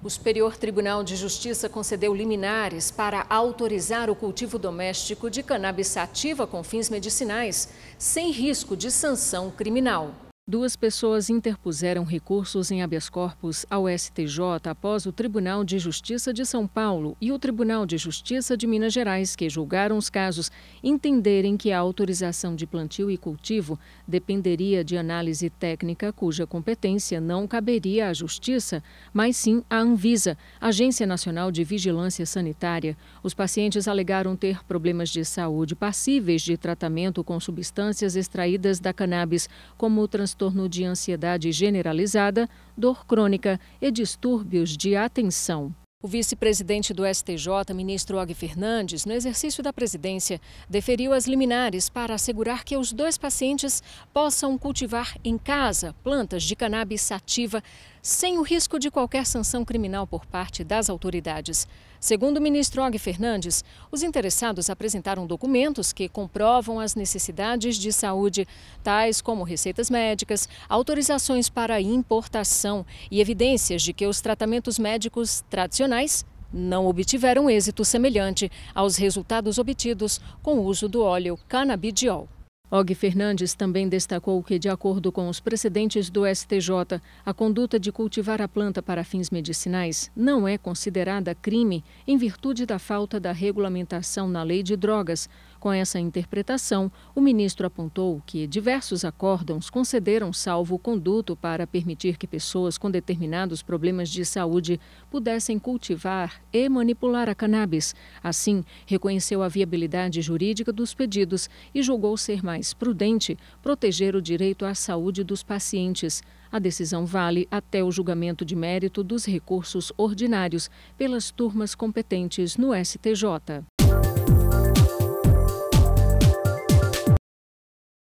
O Superior Tribunal de Justiça concedeu liminares para autorizar o cultivo doméstico de cannabis sativa com fins medicinais, sem risco de sanção criminal. Duas pessoas interpuseram recursos em habeas corpus ao STJ após o Tribunal de Justiça de São Paulo e o Tribunal de Justiça de Minas Gerais, que julgaram os casos, entenderem que a autorização de plantio e cultivo dependeria de análise técnica cuja competência não caberia à Justiça, mas sim à Anvisa, Agência Nacional de Vigilância Sanitária. Os pacientes alegaram ter problemas de saúde passíveis de tratamento com substâncias extraídas da cannabis, como o transtorno transtorno de ansiedade generalizada, dor crônica e distúrbios de atenção. O vice-presidente do STJ, ministro Og Fernandes, no exercício da presidência, deferiu as liminares para assegurar que os dois pacientes possam cultivar em casa plantas de cannabis sativa sem o risco de qualquer sanção criminal por parte das autoridades. Segundo o ministro Og Fernandes, os interessados apresentaram documentos que comprovam as necessidades de saúde, tais como receitas médicas, autorizações para importação e evidências de que os tratamentos médicos tradicionais não obtiveram êxito semelhante aos resultados obtidos com o uso do óleo canabidiol. Og Fernandes também destacou que, de acordo com os precedentes do STJ, a conduta de cultivar a planta para fins medicinais não é considerada crime em virtude da falta da regulamentação na lei de drogas. Com essa interpretação, o ministro apontou que diversos acórdãos concederam salvo-conduto para permitir que pessoas com determinados problemas de saúde pudessem cultivar e manipular a cannabis. Assim, reconheceu a viabilidade jurídica dos pedidos e julgou ser mais mais prudente proteger o direito à saúde dos pacientes. A decisão vale até o julgamento de mérito dos recursos ordinários pelas turmas competentes no STJ.